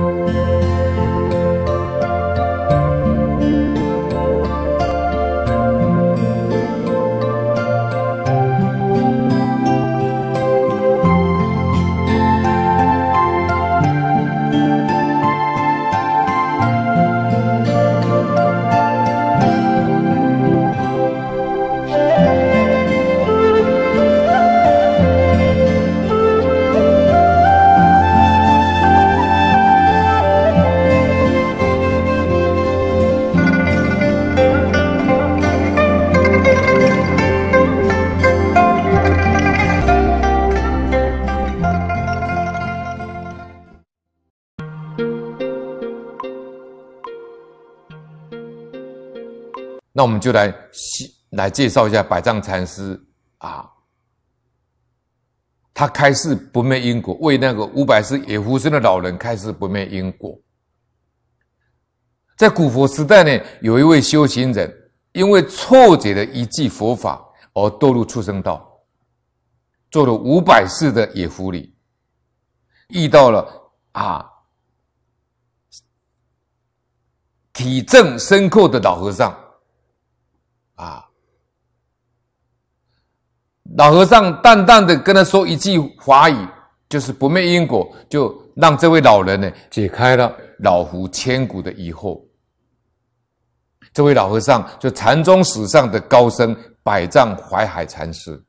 Música 那我们就来来介绍一下百丈禅师啊，他开示不灭因果，为那个五百世野狐身的老人开示不灭因果。在古佛时代呢，有一位修行人，因为错解了一句佛法而堕入畜生道，做了五百世的野狐里，遇到了啊体证深刻的老和尚。啊！老和尚淡淡的跟他说一句法语，就是“不灭因果”，就让这位老人呢解开了老夫千古的疑惑。这位老和尚就禅宗史上的高僧百丈怀海禅师。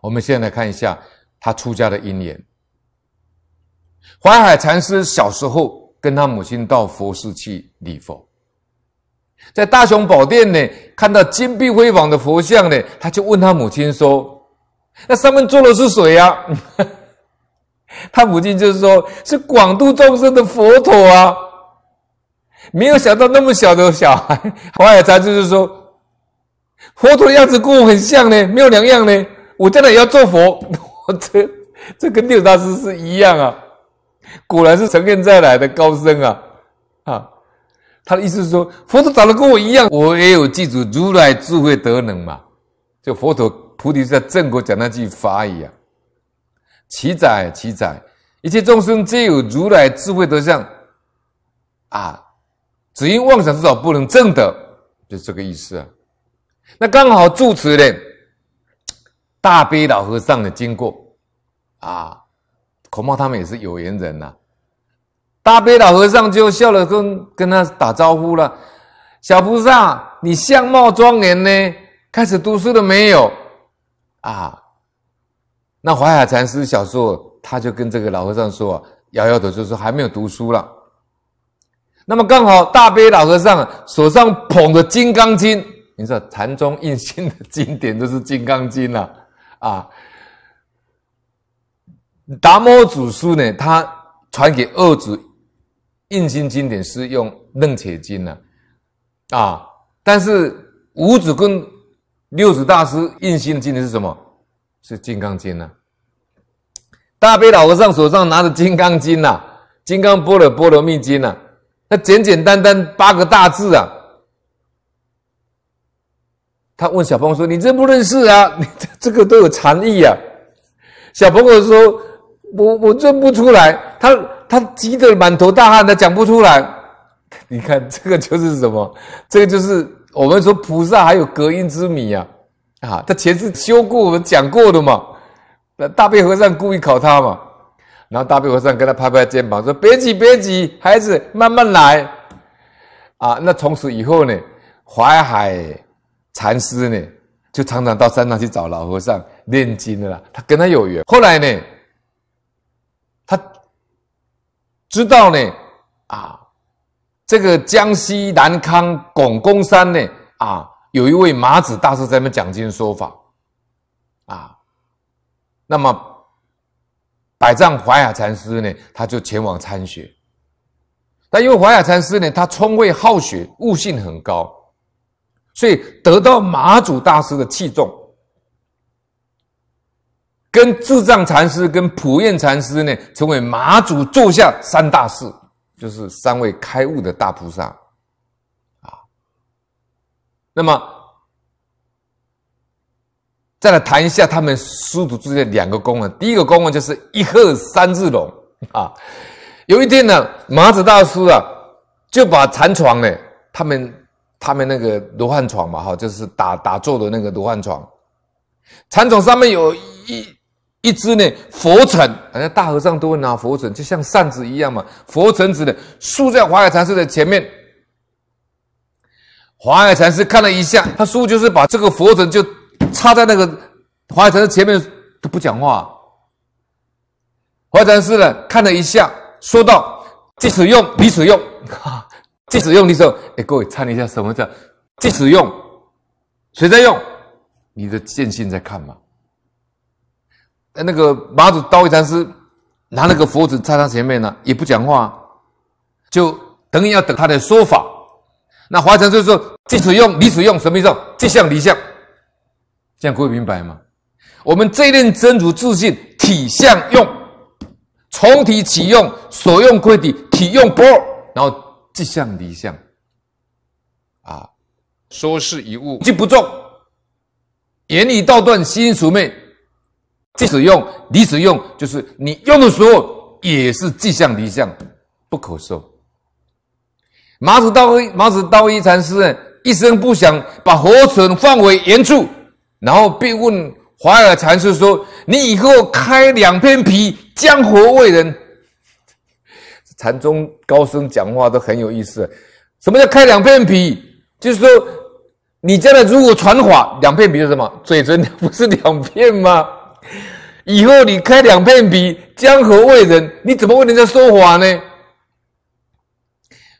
我们现在来看一下他出家的因缘。淮海禅师小时候跟他母亲到佛寺去礼佛。在大雄宝殿呢，看到金碧辉煌的佛像呢，他就问他母亲说：“那上面坐的是谁呀？” 他母亲就是说：“是广度众生的佛陀啊！”没有想到那么小的小孩，华远他，就是说：“佛陀的样子跟我很像呢，没有两样呢！我将来也要做佛，我 这这跟六大师是一样啊！果然是成愿再来的高僧啊！啊！”他的意思是说，佛陀长得跟我一样，我也有记住如来智慧德能嘛。就佛陀、菩提在正果讲那句法语啊，奇哉，奇哉，一切众生皆有如来智慧德相啊，只因妄想之着不能证得，就这个意思啊。那刚好住持呢，大悲老和尚的经过啊，恐怕他们也是有缘人呐。大悲老和尚就笑了，跟跟他打招呼了：“小菩萨，你相貌庄严呢，开始读书了没有？”啊，那华海禅师小时候，他就跟这个老和尚说，摇摇头就说：“还没有读书了。”那么刚好大悲老和尚手上捧着《金刚经》，你说禅宗印心的经典就是《金刚经》了啊。达摩祖师呢，他传给二祖。印心经典是用楞伽经呢，啊！但是五祖跟六祖大师印心的经典是什么？是金刚经呢。大悲老和尚手上拿着金刚经呐，金刚波罗波罗蜜经啊，那简简单单八个大字啊。他问小朋友说：“你认不认识啊？你这个都有禅意啊。”小朋友说：“我我认不出来。”他。他急得满头大汗，他讲不出来。你看，这个就是什么？这个就是我们说菩萨还有隔音之谜啊！啊，他前世修过，我们讲过的嘛。那大悲和尚故意考他嘛，然后大悲和尚跟他拍拍肩膀说：“别急，别急，孩子，慢慢来。”啊，那从此以后呢，淮海禅师呢就常常到山上去找老和尚念经了。他跟他有缘。后来呢？知道呢啊，这个江西南康拱公山呢啊，有一位马子大师在那讲经说法啊，那么百丈怀雅禅师呢，他就前往参学。但因为怀雅禅师呢，他聪慧好学，悟性很高，所以得到马祖大师的器重。跟智障禅师、跟普愿禅师呢，成为马祖座下三大士，就是三位开悟的大菩萨啊。那么，再来谈一下他们师徒之间两个功能。第一个功能就是一鹤三字龙啊。有一天呢，马子大师啊，就把禅床呢，他们他们那个罗汉床嘛哈，就是打打坐的那个罗汉床，禅床上面有一。一支呢佛尘，人家大和尚都会拿佛尘，就像扇子一样嘛。佛尘子呢，竖在华海禅师的前面。华海禅师看了一下，他乎就是把这个佛尘就插在那个华海禅师前面，他不讲话。华禅师呢，看了一下，说道：“即使用，彼使用，即使用的时候，哎，各位参一下，什么叫即使用？谁在用？你的见性在看嘛。”那个马祖道一禅师拿那个佛子插他前面呢，也不讲话，就等于要等他的说法。那华禅就说即使用离使用什么意思？即相离相，这样位明白吗？我们这一念真如自信体相用，从体起用，所用归体，体用波，然后即相离相，啊，说是一物即不重，言语道断，心属昧。即使用，你使用，就是你用的时候也是即相离相，不可受。马子道一，马子道一禅师呢，一声不响把火损放回原处，然后便问华尔禅师说：“你以后开两片皮，将火为人。”禅宗高僧讲话都很有意思。什么叫开两片皮？就是说，你将来如果传法，两片皮是什么？嘴唇不是两片吗？以后你开两片鼻，江河未人，你怎么为人家说法呢？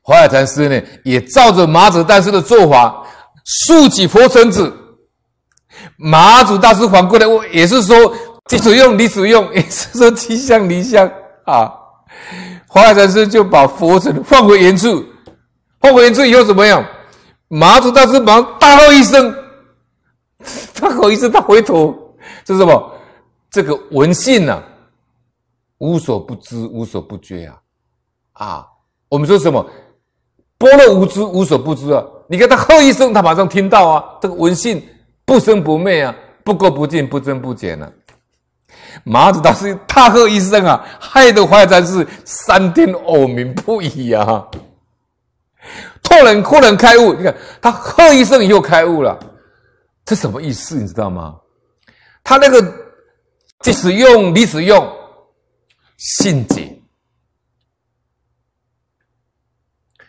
华海禅师呢，也照着马祖大师的做法，竖起佛尘子。马祖大师反过来，问，也是说，你使用，你使用，也是说，即相离相啊。华海禅师就把佛尘放回原处，放回原处以后怎么样？马祖大师忙大吼一声，大吼一声，他回头是什么？这个文信呢，无所不知，无所不觉啊！啊，我们说什么？般若无知，无所不知啊！你看他喝一声，他马上听到啊！这个文信不生不灭啊，不垢不净，不增不减呢。麻子大师大喝一声啊，害得怀才是三天耳鸣不已啊！突然托然开悟，你看他喝一声以后开悟了，这什么意思你知道吗？他那个。即使用，你使用信解，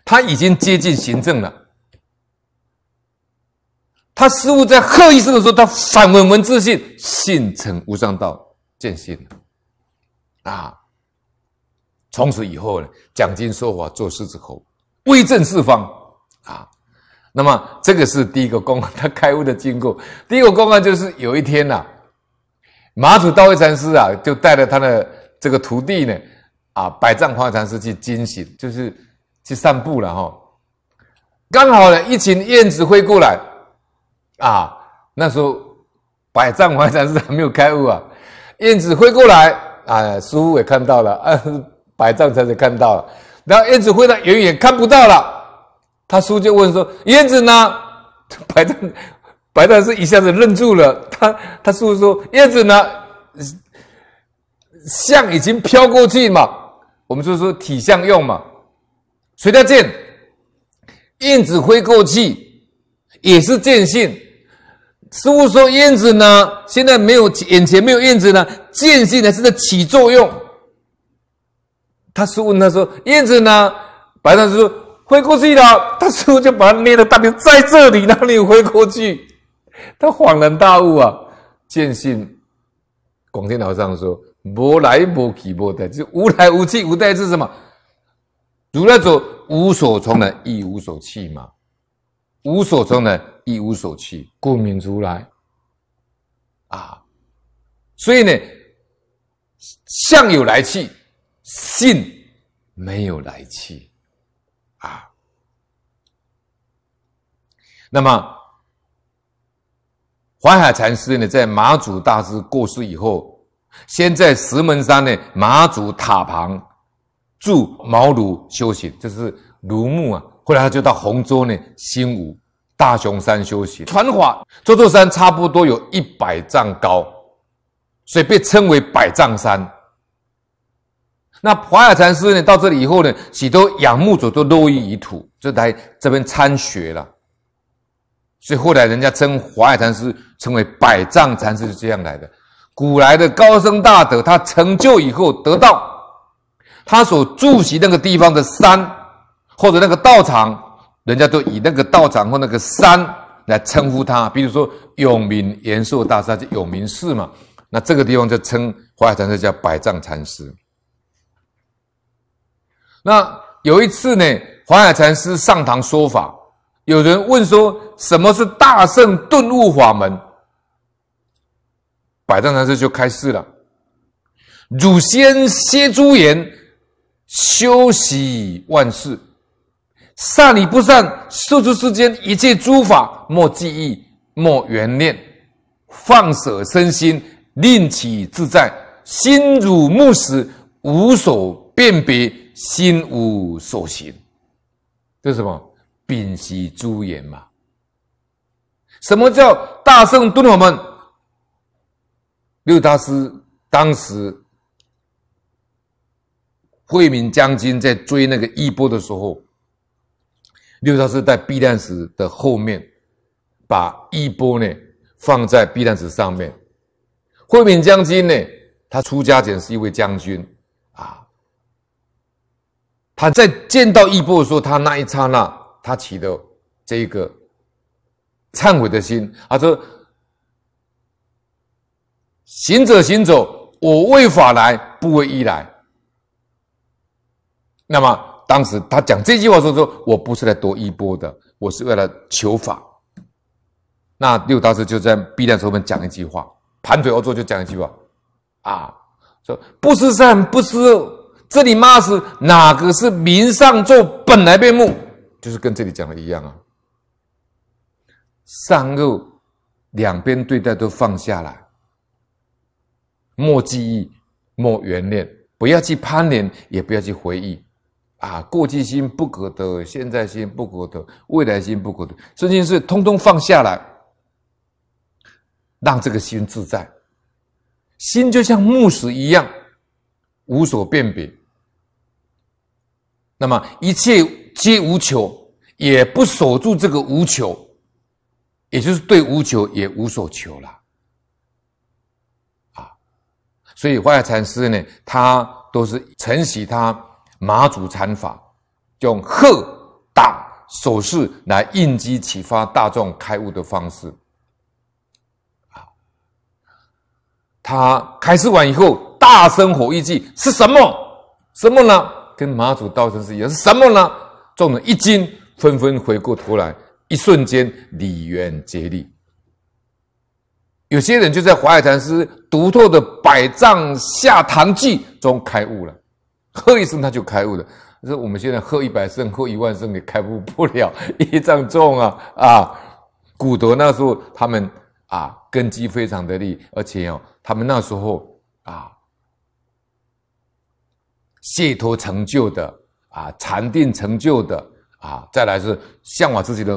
他已经接近行政了。他师傅在喝一声的时候，他反问文自信，信成无上道见信了啊！从此以后呢，讲经说法、做事之后，威震四方啊！那么这个是第一个功，他开悟的经过。第一个功啊，就是有一天呐。马祖道一禅师啊，就带着他的这个徒弟呢，啊，百丈花禅师去惊醒，就是去散步了哈。刚好呢，一群燕子飞过来，啊，那时候百丈花禅师还没有开悟啊。燕子飞过来，啊，师傅也看到了，啊，百丈禅师看到了，然后燕子飞到远远看不到了，他叔就问说：燕子呢？百丈。白大师一下子愣住了，他他师傅说：“燕子呢？像已经飘过去嘛？我们就是说体相用嘛。谁的剑？燕子挥过去，也是剑性。师傅说燕子呢？现在没有眼前没有燕子呢？剑性还是在起作用。”他叔问他说：“燕子呢？”白大师挥过去了，他叔就把它捏的，大便在这里哪里挥过去？他恍然大悟啊！见信广天老上说：“无来无去无代，就无来无去无代是什么？如来者无所从来，亦无所去嘛。无所从来，亦无所去，故名如来。”啊，所以呢，相有来去，性没有来去啊。那么。淮海禅师呢，在马祖大师过世以后，先在石门山的马祖塔旁住茅庐修行，这是庐墓啊。后来他就到洪州呢新吴大雄山修行传法。这座山差不多有一百丈高，所以被称为百丈山。那淮海禅师呢到这里以后呢，许多仰慕者都络绎以途，就来这边参学了。所以后来人家称华海禅师称为百丈禅师，是这样来的。古来的高僧大德，他成就以后得到他所住席那个地方的山或者那个道场，人家都以那个道场或那个山来称呼他。比如说永明延寿大师叫永明寺嘛，那这个地方就称华海禅师叫百丈禅师。那有一次呢，华海禅师上堂说法，有人问说。什么是大圣顿悟法门？百丈禅师就开示了：“汝先歇诸言，修习万事。善理不善，受诸世间一切诸法，莫记忆，莫缘念，放舍身心，令其自在。心如木石，无所辨别，心无所行。这是什么？屏息诸言嘛。”什么叫大圣敦煌门？六大师当时，慧敏将军在追那个一波的时候，六大师在避难室的后面，把一波呢放在避难石上面。慧敏将军呢，他出家前是一位将军啊，他在见到一波候，他那一刹那，他起的这个。忏悔的心，他说：“行者行走，我为法来，不为依来。”那么当时他讲这句话，说：“说我不是来夺衣钵的，我是为了求法。”那六大师就在避难时候，面讲一句话，盘腿而坐就讲一句话：“啊，说不是善，不是这里骂是哪个是名上咒，本来面目，就是跟这里讲的一样啊。”善恶两边对待都放下来，莫记忆，莫原谅，不要去攀连，也不要去回忆，啊，过去心不可得，现在心不可得，未来心不可得，这件事通通放下来，让这个心自在，心就像木石一样，无所辨别。那么一切皆无求，也不守住这个无求。也就是对无求也无所求了，啊，所以华海禅师呢，他都是承袭他马祖禅法，用鹤、打手势来应激启发大众开悟的方式，他开示完以后，大声吼一句是什么？什么呢？跟马祖道生是一样，是什么呢？众人一惊，纷纷回过头来。一瞬间，李愿接力。有些人就在华海禅师独特的百丈下堂记中开悟了，喝一声他就开悟了。但是我们现在喝一百声、喝一万声也开悟不了。一丈重啊啊！古德那时候他们啊根基非常的利，而且哦，他们那时候啊，解脱成就的啊，禅定成就的啊，再来是向往自己的。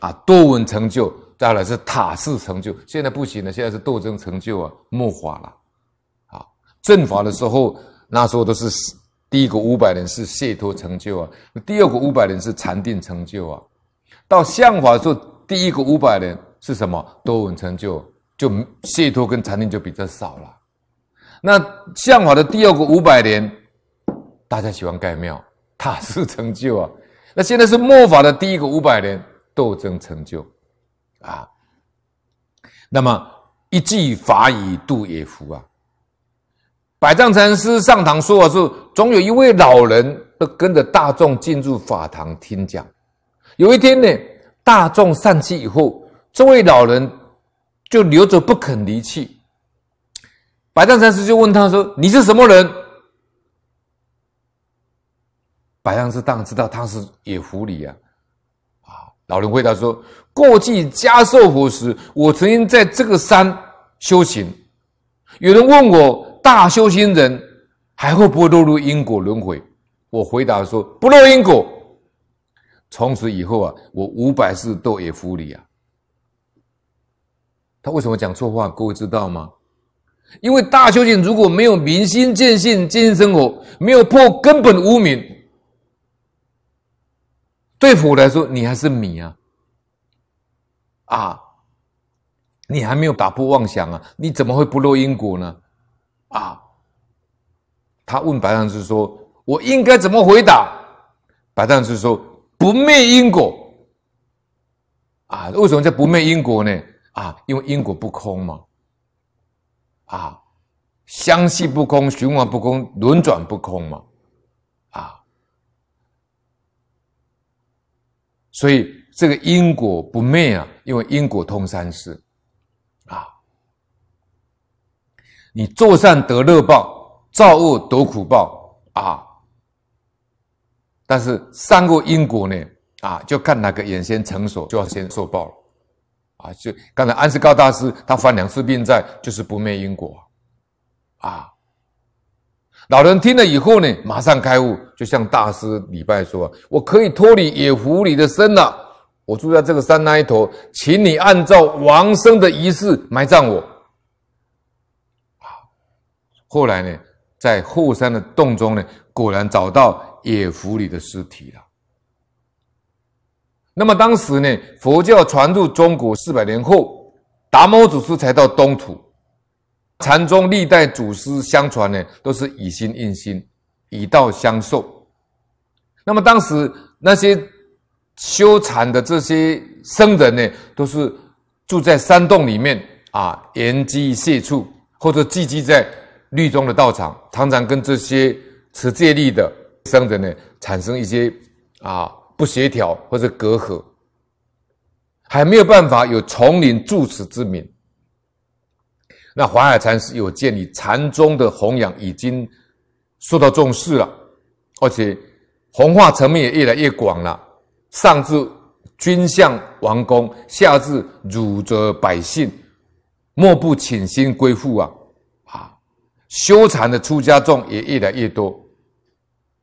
啊，多闻成就，再来是塔式成就。现在不行了，现在是斗争成就啊，末法了，啊，正法的时候，那时候都是第一个五百年是解脱成就啊，第二个五百年是禅定成就啊。到相法的时候，第一个五百年是什么？多闻成就，就解脱跟禅定就比较少了。那相法的第二个五百年，大家喜欢盖庙，塔式成就啊。那现在是末法的第一个五百年。斗争成就，啊，那么一计法以度野狐啊。百丈禅师上堂说啊，是总有一位老人都跟着大众进入法堂听讲。有一天呢，大众散去以后，这位老人就留着不肯离去。百丈禅师就问他说：“你是什么人？”百丈师当然知道他是野狐狸啊。老人回答说：“过去家受佛时，我曾经在这个山修行。有人问我，大修行人还会不会落入因果轮回？我回答说：不落因果。从此以后啊，我五百世都也服你啊。他为什么讲错话？各位知道吗？因为大修行如果没有明心见性、见性生活，没有破根本无明。”对佛来说，你还是米啊，啊，你还没有打破妄想啊，你怎么会不落因果呢？啊，他问白丈师说：“我应该怎么回答？”白丈师说：“不灭因果。”啊，为什么叫不灭因果呢？啊，因为因果不空嘛，啊，相续不空，循环不空，轮转不空嘛。所以这个因果不灭啊，因为因果通三世啊。你坐善得乐报，造恶得苦报啊。但是三个因果呢啊，就看哪个眼先成熟，就要先受报了啊。就刚才安世高大师他犯两次病在，就是不灭因果啊。老人听了以后呢，马上开悟，就向大师礼拜说：“我可以脱离野狐里的身了。我住在这个山那一头，请你按照王生的仪式埋葬我。”后来呢，在后山的洞中呢，果然找到野狐里的尸体了。那么当时呢，佛教传入中国四百年后，达摩祖师才到东土。禅宗历代祖师相传呢，都是以心印心，以道相授。那么当时那些修禅的这些僧人呢，都是住在山洞里面啊，岩居泄处，或者聚集在绿中的道场，常常跟这些持戒律的僧人呢产生一些啊不协调或者隔阂，还没有办法有丛林住持之名。那华海禅师有建立禅宗的弘扬，已经受到重视了，而且弘化层面也越来越广了。上至君相王公，下至儒者百姓，莫不倾心归附啊！啊，修禅的出家众也越来越多。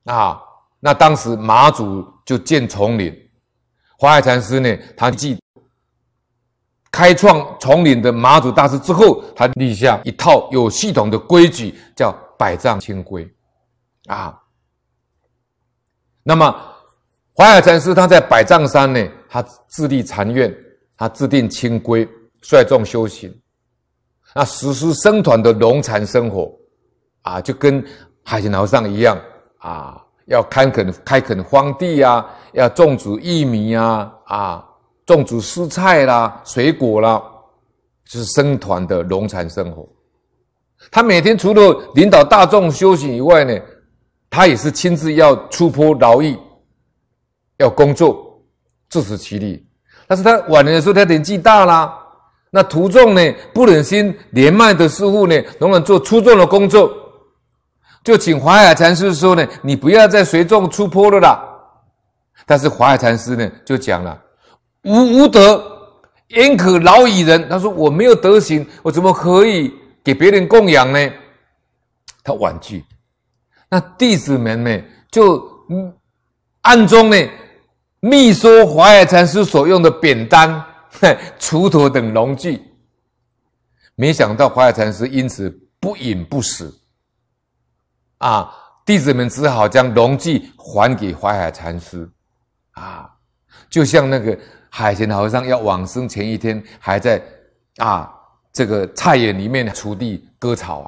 啊。那当时马祖就建丛林，华海禅师呢，他既开创丛林的马祖大师之后，他立下一套有系统的规矩，叫百丈清规，啊。那么华海禅师他在百丈山呢，他自立禅院，他制定清规，率众修行，那实施僧团的农禅生活啊，就跟海贤老上一样啊，要开垦开垦荒地啊，要种植玉米啊，啊。种植蔬菜啦，水果啦，就是僧团的农产生活。他每天除了领导大众修行以外呢，他也是亲自要出坡劳役，要工作自食其力。但是他晚年的时候，他年纪大了，那徒众呢不忍心年迈的师傅呢，容忍做出重的工作，就请华海禅师说呢：“你不要再随众出坡了啦。”但是华海禅师呢，就讲了。无无德，焉可劳以人？他说：“我没有德行，我怎么可以给别人供养呢？”他婉拒。那弟子们呢，就暗中呢，密说怀海禅师所用的扁担、锄头等农具。没想到怀海禅师因此不饮不食。啊，弟子们只好将农具还给怀海禅师。啊，就像那个。海贤和尚要往生前一天，还在啊这个菜园里面锄地割草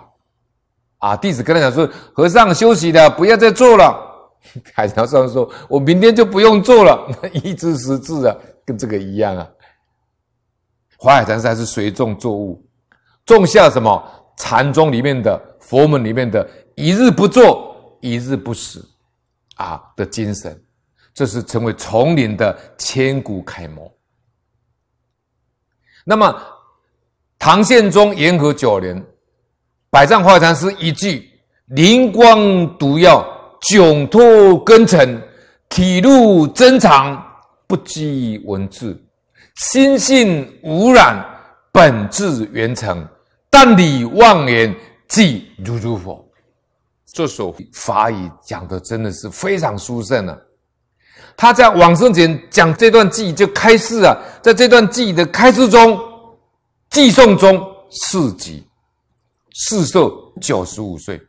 啊，啊弟子跟他讲说：“和尚休息了，不要再做了。”海贤和尚说：“我明天就不用做了。”一字十字啊，跟这个一样啊。华海禅师还是随种作物，种下什么禅宗里面的、佛门里面的一日不做，一日不死啊的精神。这是成为丛林的千古楷模。那么，唐宪宗延和九年，百丈华山是一句：“灵光毒药，窘脱根尘；体露真藏，不拘文字；心性污染，本质原成。但理妄言，即如如佛。”这首法语讲的真的是非常殊胜啊。他在往生前讲这段记就开示啊，在这段记的开示中，记诵中，四级，四寿九十五岁，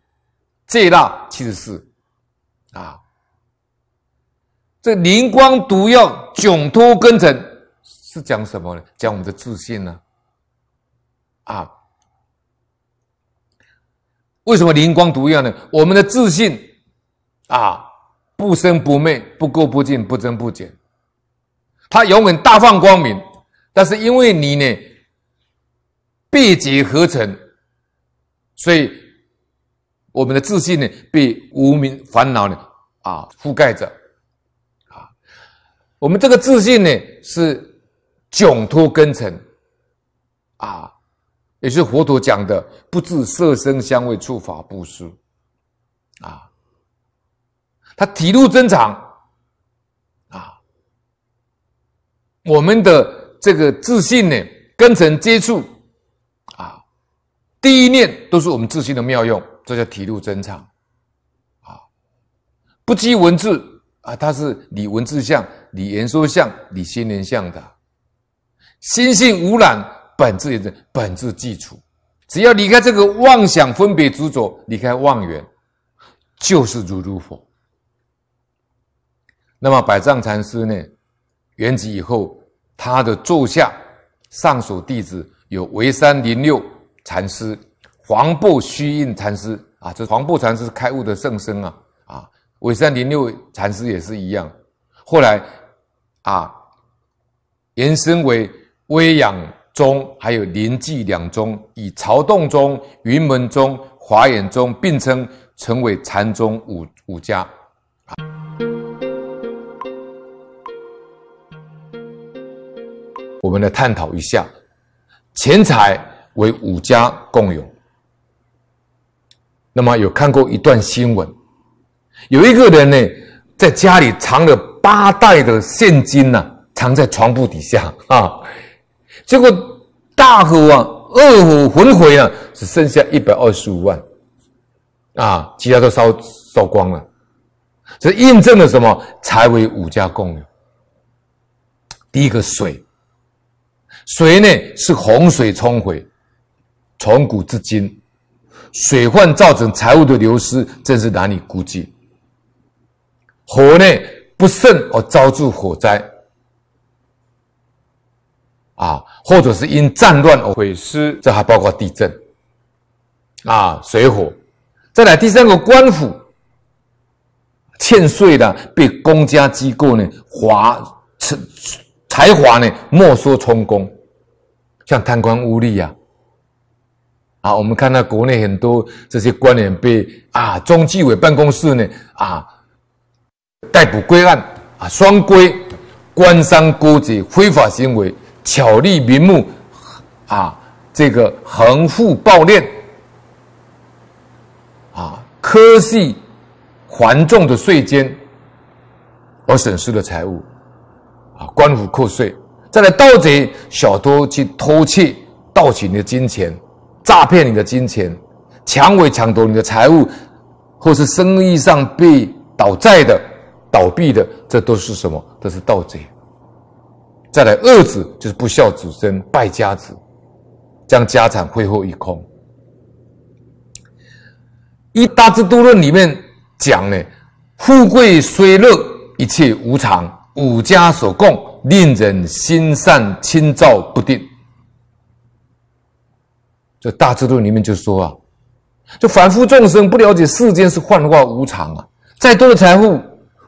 最大七十四，啊，这灵光毒药窘脱根尘，是讲什么呢？讲我们的自信呢？啊，为什么灵光毒药呢？我们的自信，啊。不生不灭，不垢不净，不增不减，它永远大放光明。但是因为你呢，毕结合成，所以我们的自信呢，被无名烦恼呢啊覆盖着啊。我们这个自信呢，是窘托根尘啊，也是佛陀讲的，不自色身香味触法不施，啊。它体露增长，啊，我们的这个自信呢，跟神接触，啊，第一念都是我们自信的妙用，这叫体露增长，啊，不积文字啊，它是理文字相、理言说相、理心灵相的，心性无染，本质也是本质基础，只要离开这个妄想分别执着，离开妄缘，就是如如佛。那么百丈禅师呢，圆寂以后，他的座下上属弟子有韦山零六禅师、黄布虚应禅师啊，这黄布禅师是开悟的圣僧啊，啊，韦山零六禅师也是一样。后来啊，延伸为威仰宗、还有临济两宗，以曹洞宗、云门宗、华严宗并称，成为禅宗五五家。我们来探讨一下，钱财为五家共有。那么有看过一段新闻，有一个人呢，在家里藏了八袋的现金呢，藏在床铺底下啊，结果大火啊，恶火焚毁啊，只剩下一百二十五万啊，其他都烧烧光了。这印证了什么？财为五家共有。第一个水。水呢是洪水冲毁，从古至今，水患造成财物的流失真是难以估计。火呢不慎而遭致火灾，啊，或者是因战乱而毁失，这还包括地震，啊，水火。再来第三个，官府欠税的被公家机构呢划，财财华呢没收充公。像贪官污吏呀，啊，我们看到国内很多这些官员被啊，中纪委办公室呢啊逮捕归案啊，双规，官商勾结，非法行为，巧立名目啊，这个横富暴敛，啊，科系繁重的税金而损失的财物啊，官府扣税。再来，盗贼、小偷去偷窃、盗取你的金钱，诈骗你的金钱，抢匪抢夺你的财物，或是生意上被倒债的、倒闭的，这都是什么？都是盗贼。再来，恶子就是不孝子孙、败家子，将家产挥霍一空。《一大智度论》里面讲呢，富贵虽乐，一切无常，五家所共。令人心善清躁不定。这大智度里面就说啊，就凡夫众生不了解世间是幻化无常啊，再多的财富，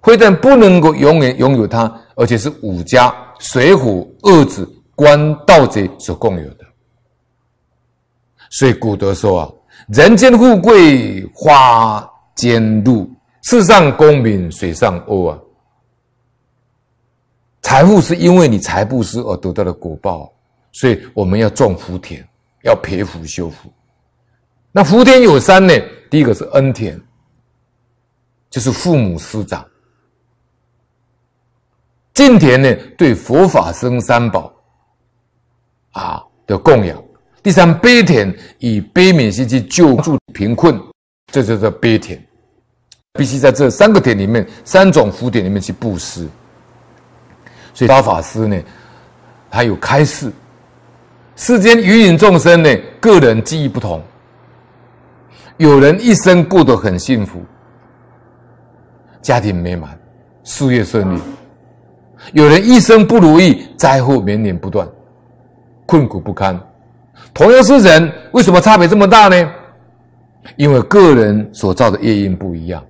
非但不能够永远拥有它，而且是五家、水火、恶子、官、盗贼所共有的。所以古德说啊，人间富贵花间露，世上功名水上鸥啊。财富是因为你财布施而得到的果报，所以我们要种福田，要培福修福。那福田有三呢？第一个是恩田，就是父母师长；敬田呢，对佛法僧三宝啊的供养；第三悲田，以悲悯心去救助贫困，这就是悲田。必须在这三个田里面，三种福田里面去布施。所以，高法师呢，他有开示：世间芸芸众生呢，个人记忆不同。有人一生过得很幸福，家庭美满，事业顺利；有人一生不如意，灾祸连连不断，困苦不堪。同样是人，为什么差别这么大呢？因为个人所造的业因不一样，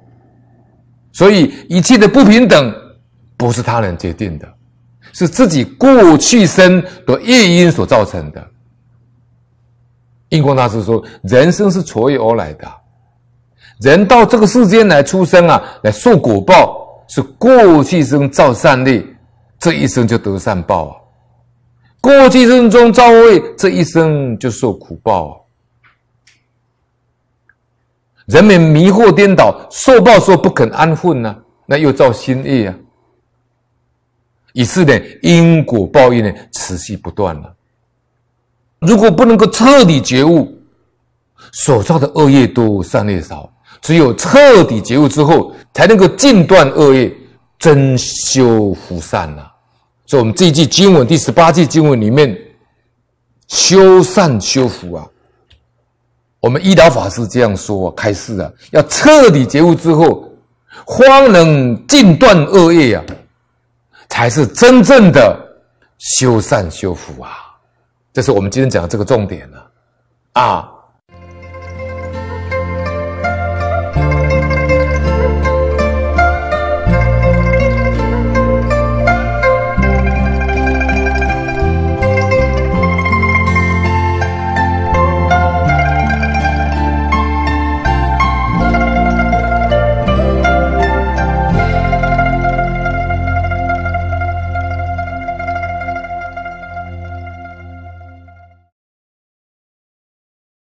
所以一切的不平等不是他人决定的。是自己过去生的业因所造成的。印光大师说：“人生是错位而来的，人到这个世间来出生啊，来受果报，是过去生造善利，这一生就得善报啊；过去生中造恶，这一生就受苦报。啊。人们迷惑颠倒，受报说不肯安分呢，那又造新业啊。”于是呢，因果报应呢，持续不断了。如果不能够彻底觉悟，所造的恶业多，善业少。只有彻底觉悟之后，才能够尽断恶业，真修福善啊。所以，我们这一句经文，第十八句经文里面，修善修福啊，我们医疗法师这样说，开示的，要彻底觉悟之后，方能尽断恶业呀。才是真正的修善修福啊！这是我们今天讲的这个重点呢，啊。